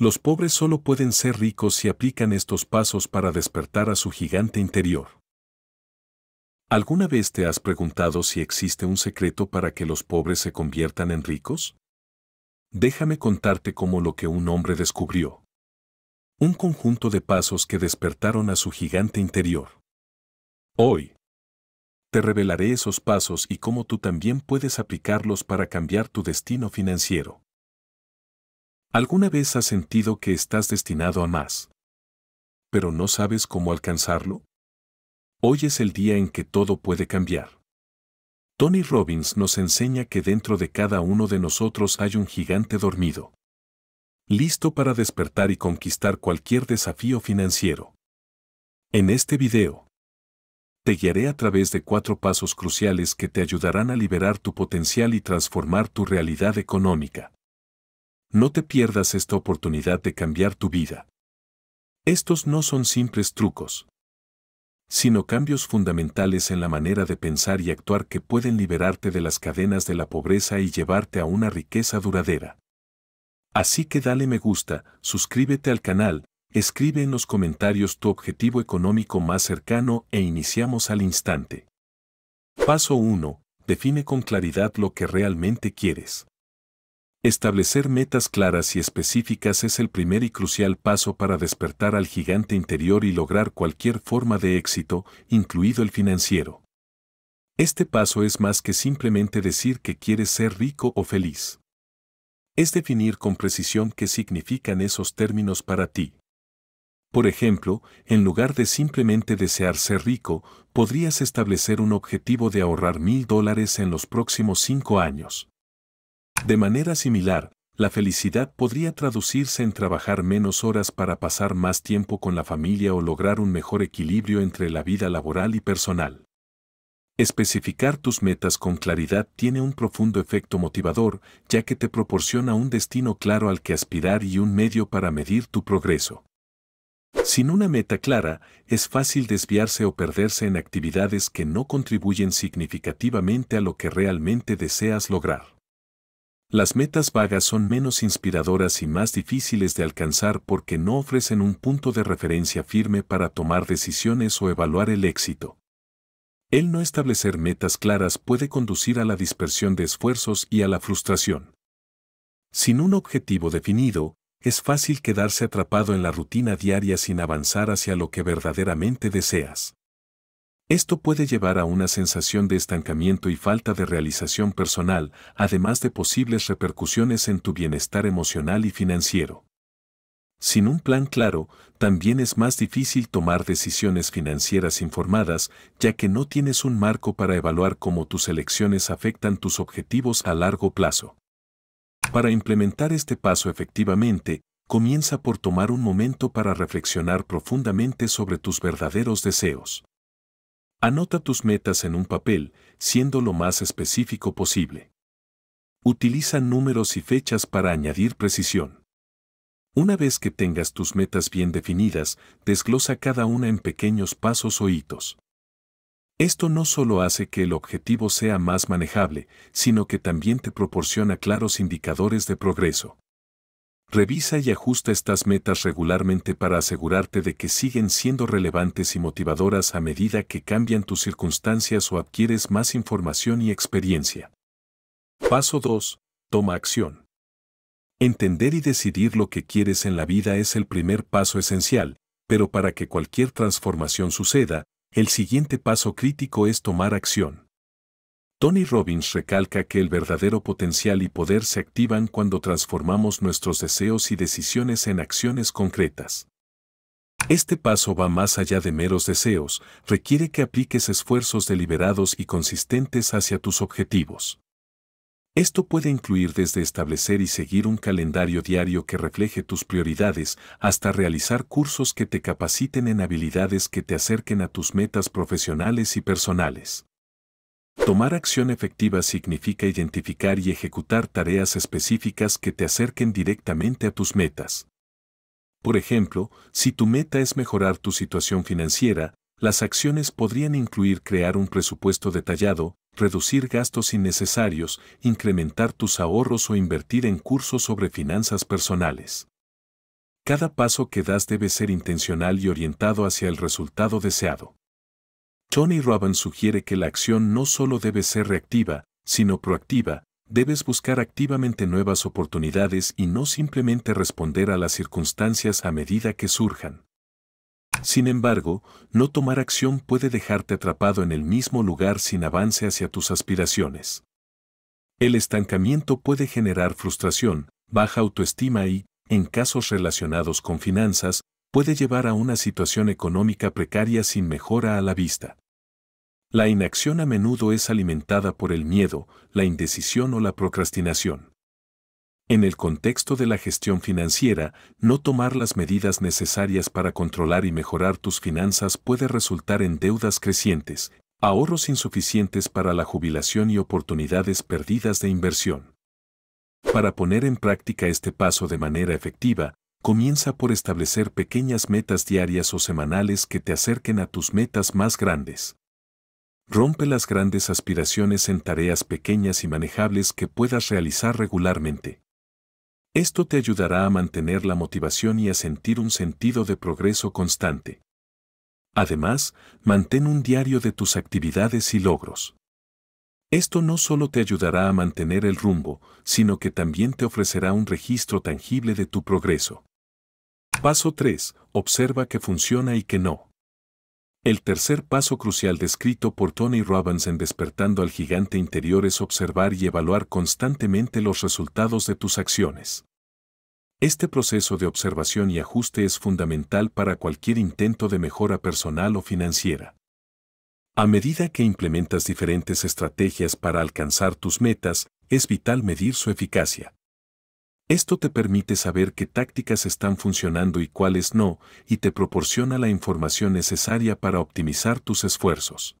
Los pobres solo pueden ser ricos si aplican estos pasos para despertar a su gigante interior. ¿Alguna vez te has preguntado si existe un secreto para que los pobres se conviertan en ricos? Déjame contarte cómo lo que un hombre descubrió. Un conjunto de pasos que despertaron a su gigante interior. Hoy, te revelaré esos pasos y cómo tú también puedes aplicarlos para cambiar tu destino financiero. ¿Alguna vez has sentido que estás destinado a más? ¿Pero no sabes cómo alcanzarlo? Hoy es el día en que todo puede cambiar. Tony Robbins nos enseña que dentro de cada uno de nosotros hay un gigante dormido, listo para despertar y conquistar cualquier desafío financiero. En este video, te guiaré a través de cuatro pasos cruciales que te ayudarán a liberar tu potencial y transformar tu realidad económica no te pierdas esta oportunidad de cambiar tu vida. Estos no son simples trucos, sino cambios fundamentales en la manera de pensar y actuar que pueden liberarte de las cadenas de la pobreza y llevarte a una riqueza duradera. Así que dale me gusta, suscríbete al canal, escribe en los comentarios tu objetivo económico más cercano e iniciamos al instante. Paso 1. Define con claridad lo que realmente quieres. Establecer metas claras y específicas es el primer y crucial paso para despertar al gigante interior y lograr cualquier forma de éxito, incluido el financiero. Este paso es más que simplemente decir que quieres ser rico o feliz. Es definir con precisión qué significan esos términos para ti. Por ejemplo, en lugar de simplemente desear ser rico, podrías establecer un objetivo de ahorrar mil dólares en los próximos cinco años. De manera similar, la felicidad podría traducirse en trabajar menos horas para pasar más tiempo con la familia o lograr un mejor equilibrio entre la vida laboral y personal. Especificar tus metas con claridad tiene un profundo efecto motivador, ya que te proporciona un destino claro al que aspirar y un medio para medir tu progreso. Sin una meta clara, es fácil desviarse o perderse en actividades que no contribuyen significativamente a lo que realmente deseas lograr. Las metas vagas son menos inspiradoras y más difíciles de alcanzar porque no ofrecen un punto de referencia firme para tomar decisiones o evaluar el éxito. El no establecer metas claras puede conducir a la dispersión de esfuerzos y a la frustración. Sin un objetivo definido, es fácil quedarse atrapado en la rutina diaria sin avanzar hacia lo que verdaderamente deseas. Esto puede llevar a una sensación de estancamiento y falta de realización personal, además de posibles repercusiones en tu bienestar emocional y financiero. Sin un plan claro, también es más difícil tomar decisiones financieras informadas, ya que no tienes un marco para evaluar cómo tus elecciones afectan tus objetivos a largo plazo. Para implementar este paso efectivamente, comienza por tomar un momento para reflexionar profundamente sobre tus verdaderos deseos. Anota tus metas en un papel, siendo lo más específico posible. Utiliza números y fechas para añadir precisión. Una vez que tengas tus metas bien definidas, desglosa cada una en pequeños pasos o hitos. Esto no solo hace que el objetivo sea más manejable, sino que también te proporciona claros indicadores de progreso. Revisa y ajusta estas metas regularmente para asegurarte de que siguen siendo relevantes y motivadoras a medida que cambian tus circunstancias o adquieres más información y experiencia. Paso 2. Toma acción. Entender y decidir lo que quieres en la vida es el primer paso esencial, pero para que cualquier transformación suceda, el siguiente paso crítico es tomar acción. Tony Robbins recalca que el verdadero potencial y poder se activan cuando transformamos nuestros deseos y decisiones en acciones concretas. Este paso va más allá de meros deseos, requiere que apliques esfuerzos deliberados y consistentes hacia tus objetivos. Esto puede incluir desde establecer y seguir un calendario diario que refleje tus prioridades hasta realizar cursos que te capaciten en habilidades que te acerquen a tus metas profesionales y personales. Tomar acción efectiva significa identificar y ejecutar tareas específicas que te acerquen directamente a tus metas. Por ejemplo, si tu meta es mejorar tu situación financiera, las acciones podrían incluir crear un presupuesto detallado, reducir gastos innecesarios, incrementar tus ahorros o invertir en cursos sobre finanzas personales. Cada paso que das debe ser intencional y orientado hacia el resultado deseado. Tony Robbins sugiere que la acción no solo debe ser reactiva, sino proactiva, debes buscar activamente nuevas oportunidades y no simplemente responder a las circunstancias a medida que surjan. Sin embargo, no tomar acción puede dejarte atrapado en el mismo lugar sin avance hacia tus aspiraciones. El estancamiento puede generar frustración, baja autoestima y, en casos relacionados con finanzas, puede llevar a una situación económica precaria sin mejora a la vista. La inacción a menudo es alimentada por el miedo, la indecisión o la procrastinación. En el contexto de la gestión financiera, no tomar las medidas necesarias para controlar y mejorar tus finanzas puede resultar en deudas crecientes, ahorros insuficientes para la jubilación y oportunidades perdidas de inversión. Para poner en práctica este paso de manera efectiva, comienza por establecer pequeñas metas diarias o semanales que te acerquen a tus metas más grandes. Rompe las grandes aspiraciones en tareas pequeñas y manejables que puedas realizar regularmente. Esto te ayudará a mantener la motivación y a sentir un sentido de progreso constante. Además, mantén un diario de tus actividades y logros. Esto no solo te ayudará a mantener el rumbo, sino que también te ofrecerá un registro tangible de tu progreso. Paso 3. Observa que funciona y que no. El tercer paso crucial descrito por Tony Robbins en Despertando al Gigante Interior es observar y evaluar constantemente los resultados de tus acciones. Este proceso de observación y ajuste es fundamental para cualquier intento de mejora personal o financiera. A medida que implementas diferentes estrategias para alcanzar tus metas, es vital medir su eficacia. Esto te permite saber qué tácticas están funcionando y cuáles no, y te proporciona la información necesaria para optimizar tus esfuerzos.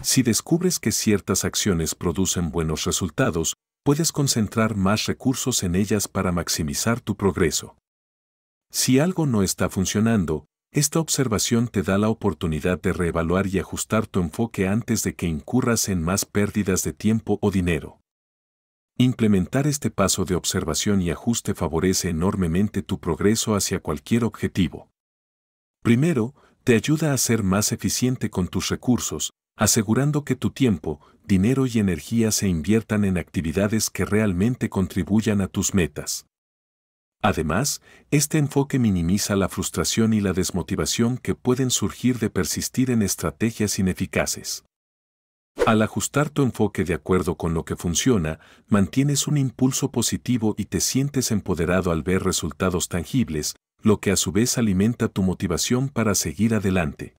Si descubres que ciertas acciones producen buenos resultados, puedes concentrar más recursos en ellas para maximizar tu progreso. Si algo no está funcionando, esta observación te da la oportunidad de reevaluar y ajustar tu enfoque antes de que incurras en más pérdidas de tiempo o dinero. Implementar este paso de observación y ajuste favorece enormemente tu progreso hacia cualquier objetivo. Primero, te ayuda a ser más eficiente con tus recursos, asegurando que tu tiempo, dinero y energía se inviertan en actividades que realmente contribuyan a tus metas. Además, este enfoque minimiza la frustración y la desmotivación que pueden surgir de persistir en estrategias ineficaces. Al ajustar tu enfoque de acuerdo con lo que funciona, mantienes un impulso positivo y te sientes empoderado al ver resultados tangibles, lo que a su vez alimenta tu motivación para seguir adelante.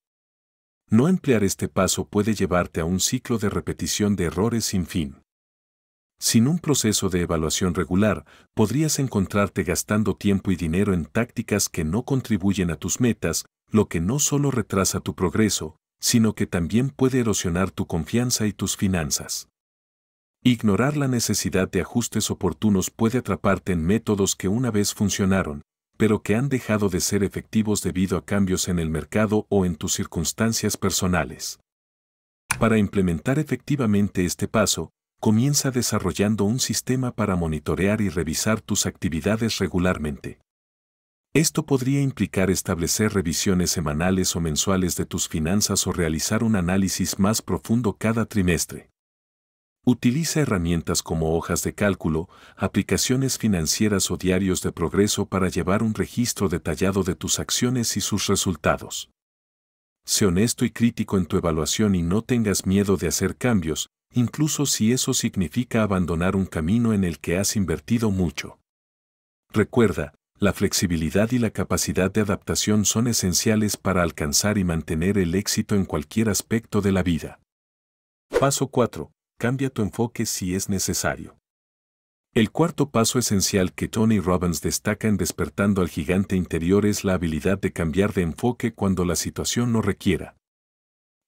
No emplear este paso puede llevarte a un ciclo de repetición de errores sin fin. Sin un proceso de evaluación regular, podrías encontrarte gastando tiempo y dinero en tácticas que no contribuyen a tus metas, lo que no solo retrasa tu progreso, sino que también puede erosionar tu confianza y tus finanzas. Ignorar la necesidad de ajustes oportunos puede atraparte en métodos que una vez funcionaron, pero que han dejado de ser efectivos debido a cambios en el mercado o en tus circunstancias personales. Para implementar efectivamente este paso, comienza desarrollando un sistema para monitorear y revisar tus actividades regularmente. Esto podría implicar establecer revisiones semanales o mensuales de tus finanzas o realizar un análisis más profundo cada trimestre. Utiliza herramientas como hojas de cálculo, aplicaciones financieras o diarios de progreso para llevar un registro detallado de tus acciones y sus resultados. Sé honesto y crítico en tu evaluación y no tengas miedo de hacer cambios, incluso si eso significa abandonar un camino en el que has invertido mucho. Recuerda, la flexibilidad y la capacidad de adaptación son esenciales para alcanzar y mantener el éxito en cualquier aspecto de la vida. Paso 4. Cambia tu enfoque si es necesario. El cuarto paso esencial que Tony Robbins destaca en despertando al gigante interior es la habilidad de cambiar de enfoque cuando la situación no requiera.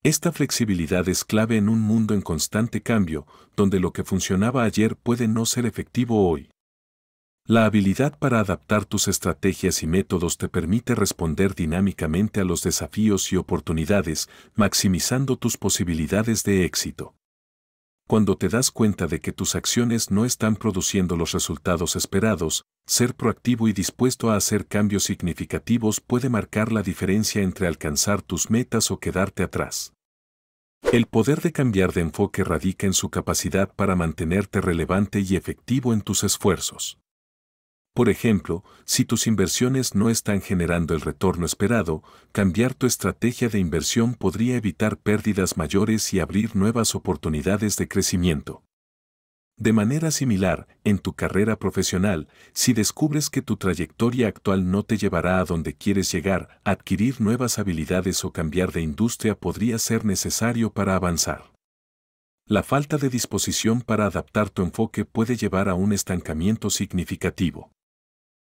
Esta flexibilidad es clave en un mundo en constante cambio, donde lo que funcionaba ayer puede no ser efectivo hoy. La habilidad para adaptar tus estrategias y métodos te permite responder dinámicamente a los desafíos y oportunidades, maximizando tus posibilidades de éxito. Cuando te das cuenta de que tus acciones no están produciendo los resultados esperados, ser proactivo y dispuesto a hacer cambios significativos puede marcar la diferencia entre alcanzar tus metas o quedarte atrás. El poder de cambiar de enfoque radica en su capacidad para mantenerte relevante y efectivo en tus esfuerzos. Por ejemplo, si tus inversiones no están generando el retorno esperado, cambiar tu estrategia de inversión podría evitar pérdidas mayores y abrir nuevas oportunidades de crecimiento. De manera similar, en tu carrera profesional, si descubres que tu trayectoria actual no te llevará a donde quieres llegar, adquirir nuevas habilidades o cambiar de industria podría ser necesario para avanzar. La falta de disposición para adaptar tu enfoque puede llevar a un estancamiento significativo.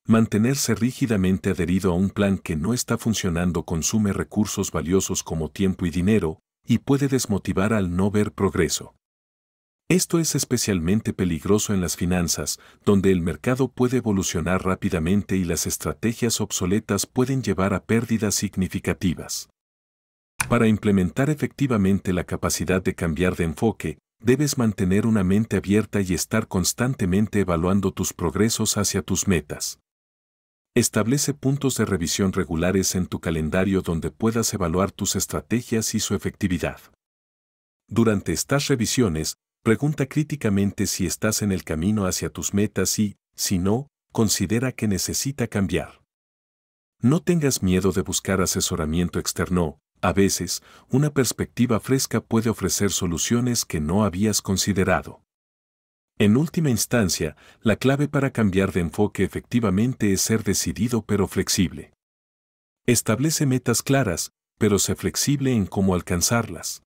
Mantenerse rígidamente adherido a un plan que no está funcionando consume recursos valiosos como tiempo y dinero, y puede desmotivar al no ver progreso. Esto es especialmente peligroso en las finanzas, donde el mercado puede evolucionar rápidamente y las estrategias obsoletas pueden llevar a pérdidas significativas. Para implementar efectivamente la capacidad de cambiar de enfoque, debes mantener una mente abierta y estar constantemente evaluando tus progresos hacia tus metas. Establece puntos de revisión regulares en tu calendario donde puedas evaluar tus estrategias y su efectividad. Durante estas revisiones, pregunta críticamente si estás en el camino hacia tus metas y, si no, considera que necesita cambiar. No tengas miedo de buscar asesoramiento externo, a veces, una perspectiva fresca puede ofrecer soluciones que no habías considerado. En última instancia, la clave para cambiar de enfoque efectivamente es ser decidido pero flexible. Establece metas claras, pero sé flexible en cómo alcanzarlas.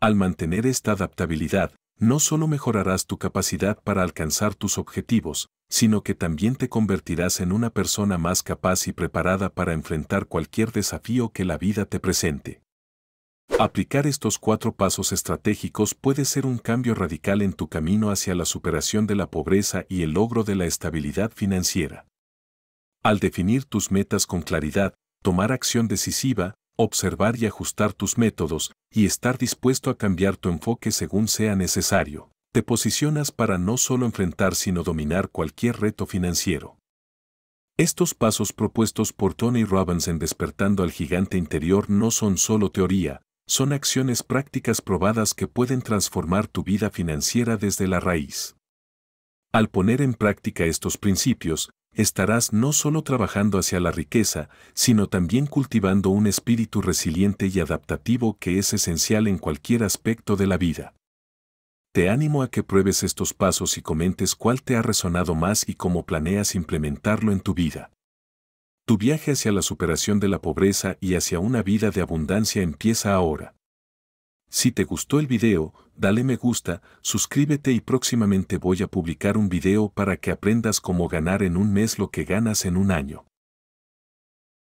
Al mantener esta adaptabilidad, no solo mejorarás tu capacidad para alcanzar tus objetivos, sino que también te convertirás en una persona más capaz y preparada para enfrentar cualquier desafío que la vida te presente. Aplicar estos cuatro pasos estratégicos puede ser un cambio radical en tu camino hacia la superación de la pobreza y el logro de la estabilidad financiera. Al definir tus metas con claridad, tomar acción decisiva, observar y ajustar tus métodos, y estar dispuesto a cambiar tu enfoque según sea necesario, te posicionas para no solo enfrentar sino dominar cualquier reto financiero. Estos pasos propuestos por Tony Robbins en Despertando al Gigante Interior no son solo teoría, son acciones prácticas probadas que pueden transformar tu vida financiera desde la raíz. Al poner en práctica estos principios, estarás no solo trabajando hacia la riqueza, sino también cultivando un espíritu resiliente y adaptativo que es esencial en cualquier aspecto de la vida. Te animo a que pruebes estos pasos y comentes cuál te ha resonado más y cómo planeas implementarlo en tu vida. Tu viaje hacia la superación de la pobreza y hacia una vida de abundancia empieza ahora. Si te gustó el video, dale me gusta, suscríbete y próximamente voy a publicar un video para que aprendas cómo ganar en un mes lo que ganas en un año.